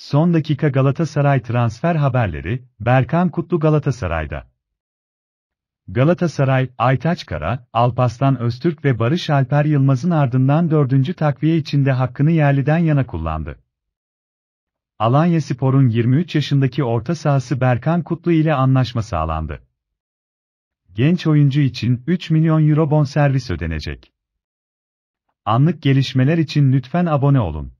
Son dakika Galatasaray transfer haberleri, Berkan Kutlu Galatasaray'da. Galatasaray, Aytaç Kara, Alpaslan Öztürk ve Barış Alper Yılmaz'ın ardından dördüncü takviye içinde hakkını yerliden yana kullandı. Alanya Spor'un 23 yaşındaki orta sahası Berkan Kutlu ile anlaşma sağlandı. Genç oyuncu için 3 milyon euro bon bonservis ödenecek. Anlık gelişmeler için lütfen abone olun.